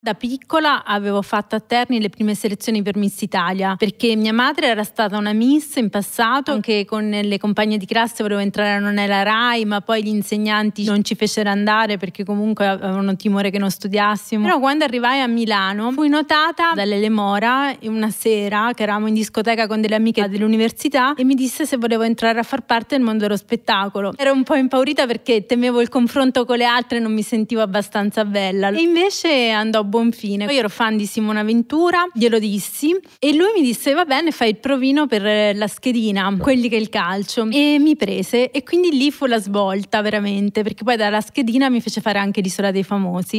Da piccola avevo fatto a Terni le prime selezioni per Miss Italia perché mia madre era stata una Miss in passato, anche con le compagne di classe volevo entrare non nella RAI, ma poi gli insegnanti non ci fecero andare perché comunque avevano timore che non studiassimo. Però quando arrivai a Milano fui notata dall'Elemora una sera che eravamo in discoteca con delle amiche dell'università e mi disse se volevo entrare a far parte del mondo dello spettacolo. Ero un po' impaurita perché temevo il confronto con le altre e non mi sentivo abbastanza bella. E invece andò buon fine. Io ero fan di Simona Ventura, glielo dissi e lui mi disse va bene fai il provino per eh, la schedina, certo. quelli che è il calcio e mi prese e quindi lì fu la svolta veramente perché poi dalla schedina mi fece fare anche l'isola dei famosi.